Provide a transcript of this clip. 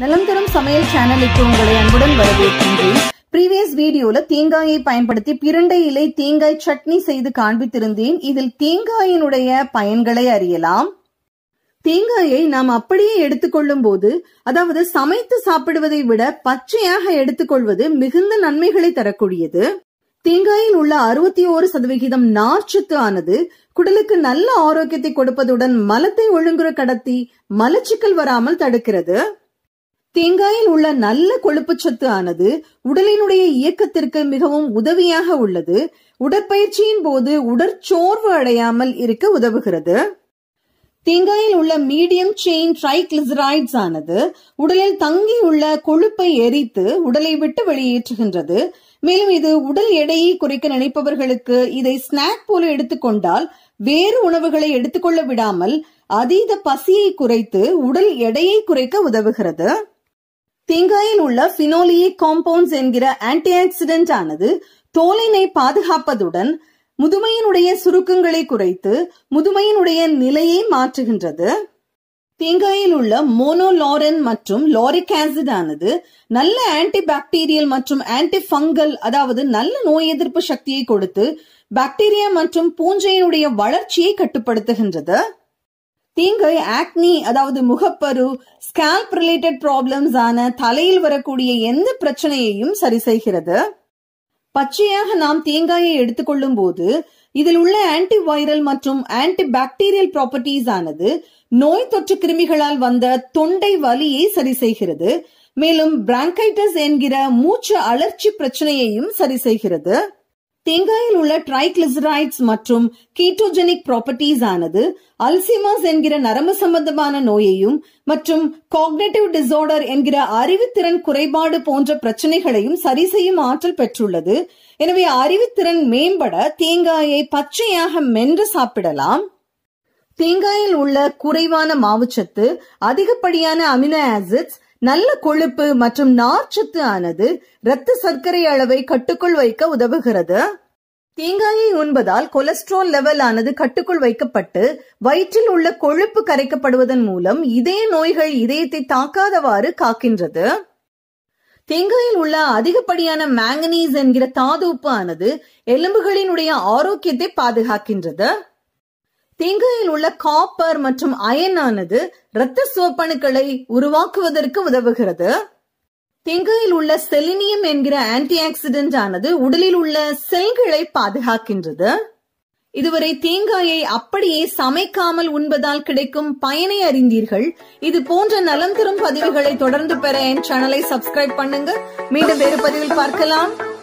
நலந்தரம் சமையல் சேனலுக்கு உங்களை அன்புடன் வரவேற்கின்றேன் ப்ரீவியஸ் வீடியோல தேங்காயை பயன்படுத்தி பிரண்டை இலை தேங்காய் சட்னி செய்து காண்பித்திருந்தேன் இதில் தேங்காயினுடைய பயன்களை அறியலாம் தேங்காயை நாம் அப்படியே எடுத்துக்கொள்ளும் போது அதாவது சமைத்து சாப்பிடுவதை விட பச்சையாக எடுத்துக்கொள்வது மிகுந்த நன்மைகளை தரக்கூடியது தேங்காயில் உள்ள அறுபத்தி ஓரு சதவிகிதம் நார்ச்சத்து ஆனது குடலுக்கு நல்ல ஆரோக்கியத்தை கொடுப்பதுடன் மலத்தை ஒழுங்குற கடத்தி மலச்சிக்கல் வராமல் தடுக்கிறது தேங்காயில் உள்ள நல்ல கொழுப்பு சத்து ஆனது உடலினுடைய இயக்கத்திற்கு மிகவும் உதவியாக உள்ளது உடற்பயிற்சியின் போது உடற்சோர்வு அடையாமல் இருக்க உதவுகிறது தேங்காயில் உள்ள மீடியம் செயின் ட்ரைக்ளிசரைட்ஸ் ஆனது உடலில் தங்கி உள்ள கொழுப்பை எரித்து உடலை விட்டு வெளியேற்றுகின்றது மேலும் இது உடல் எடையை குறைக்க நினைப்பவர்களுக்கு இதை ஸ்நாக் போல எடுத்துக்கொண்டால் வேறு உணவுகளை எடுத்துக்கொள்ள விடாமல் அதீத பசியை குறைத்து உடல் எடையை குறைக்க உதவுகிறது தேங்காயில் உள்ள பினோலியிக் காம்பவுண்ட்ஸ் என்கிற ஆன்டி ஆக்சிடென்ட் ஆனது தோலினை பாதுகாப்பதுடன் முதுமையினுடைய சுருக்கங்களை குறைத்து முதுமையினுடைய நிலையை மாற்றுகின்றது தேங்காயில் உள்ள மோனோலாரன் மற்றும் லாரிக் ஆசிட் ஆனது நல்ல ஆன்டி பாக்டீரியல் மற்றும் ஆன்டி ஃபங்கல் அதாவது நல்ல நோய் எதிர்ப்பு சக்தியை கொடுத்து பாக்டீரியா மற்றும் பூஞ்சையினுடைய வளர்ச்சியை கட்டுப்படுத்துகின்றது தீங்கை ஆக்னி அதாவது முகப்பரு ஸ்கேல்ப் ரிலேட்டட் ப்ராப்ளம்ஸ் ஆன தலையில் வரக்கூடிய எந்த பிரச்சனையையும் சரி செய்கிறது பச்சையாக நாம் தேங்காயை எடுத்துக்கொள்ளும் போது இதில் உள்ள ஆன்டி வைரல் மற்றும் ஆன்டி பாக்டீரியல் ப்ராப்பர்ட்டிஸ் ஆனது நோய் தொற்று கிருமிகளால் வந்த தொண்டை வலியை சரி செய்கிறது மேலும் பிராங்கைட்டஸ் என்கிற மூச்சு அழற்சி பிரச்சனையையும் சரி செய்கிறது தேங்காயில் உள்ள ட்ரைக்ளிசரைட்ஸ் மற்றும் கீட்டோஜெனிக் ப்ராப்பர்ட்டிஸ் ஆனது அல்சிமாஸ் என்கிற நரம்பு சம்பந்தமான நோயையும் மற்றும் காக்னேட்டிவ் டிசார்டர் என்கிற அறிவுத்திறன் குறைபாடு போன்ற பிரச்சனைகளையும் சரி செய்யும் ஆற்றல் பெற்றுள்ளது எனவே அறிவுத்திறன் மேம்பட தேங்காயை பச்சையாக மென்று சாப்பிடலாம் தேங்காயில் உள்ள குறைவான மாவுச்சத்து அதிகப்படியான அமினோ ஆசிட்ஸ் நல்ல கொழுப்பு மற்றும் நார்ச்சத்து ஆனது இரத்த சர்க்கரை அளவை கட்டுக்குள் வைக்க உதவுகிறது தேங்காயை உண்பதால் கொலஸ்ட்ரால் லெவல் ஆனது கட்டுக்குள் வைக்கப்பட்டு வயிற்றில் உள்ள கொழுப்பு கரைக்கப்படுவதன் மூலம் இதய நோய்கள் இதயத்தை தாக்காதவாறு காக்கின்றது தேங்காயில் உள்ள அதிகப்படியான மேங்கனீஸ் என்கிற தாது உப்பு ஆனது எலும்புகளினுடைய ஆரோக்கியத்தை பாதுகாக்கின்றது தேங்காயில் உள்ள காப்பர் மற்றும் அயனானது இரத்த சோப்பணுக்களை உருவாக்குவதற்கு உதவுகிறது தேங்காயில் உள்ள செலினியம் என்கிற ஆன்டி ஆக்சிடென்ட் ஆனது உடலில் உள்ள செல்களை பாதுகாக்கின்றது இதுவரை தேங்காயை அப்படியே சமைக்காமல் உண்பதால் கிடைக்கும் பயனை அறிந்தீர்கள் இது போன்ற நலன் தரும் பதிவுகளை தொடர்ந்து பெற என் சேனலை சப்ஸ்கிரைப் பண்ணுங்க மீண்டும் வேறு பதிவில் பார்க்கலாம்